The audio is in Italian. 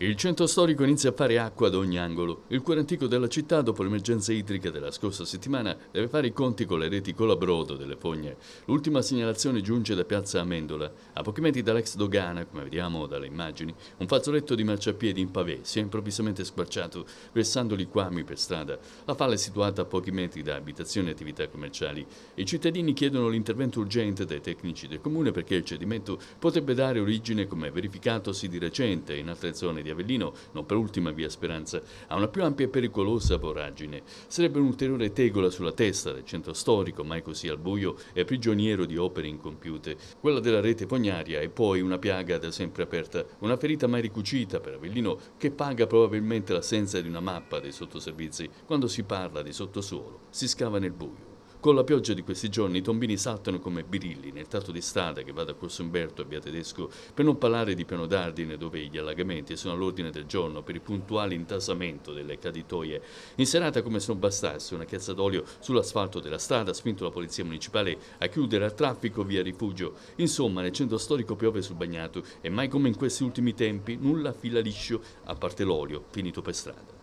Il centro storico inizia a fare acqua ad ogni angolo. Il cuore antico della città, dopo l'emergenza idrica della scorsa settimana, deve fare i conti con le reti colabrodo delle fogne. L'ultima segnalazione giunge da piazza Amendola. A pochi metri dall'ex dogana, come vediamo dalle immagini, un fazzoletto di marciapiedi in pavé si è improvvisamente squarciato, versando liquami per strada. La falla è situata a pochi metri da abitazioni e attività commerciali. I cittadini chiedono l'intervento urgente dai tecnici del comune perché il cedimento potrebbe dare origine, come verificatosi di recente, in altre zone di di Avellino, non per ultima via Speranza, ha una più ampia e pericolosa voragine. Sarebbe un'ulteriore tegola sulla testa del centro storico, mai così al buio e prigioniero di opere incompiute. Quella della rete fognaria è poi una piaga da sempre aperta, una ferita mai ricucita per Avellino che paga probabilmente l'assenza di una mappa dei sottoservizi. Quando si parla di sottosuolo si scava nel buio. Con la pioggia di questi giorni i tombini saltano come birilli nel tratto di strada che va da Corso Umberto a Via Tedesco, per non parlare di Piano d'Ardine dove gli allagamenti sono all'ordine del giorno per il puntuale intasamento delle caditoie. In serata come se non bastasse una chiazza d'olio sull'asfalto della strada ha spinto la polizia municipale a chiudere al traffico via rifugio. Insomma nel centro storico piove sul bagnato e mai come in questi ultimi tempi nulla fila liscio a parte l'olio finito per strada.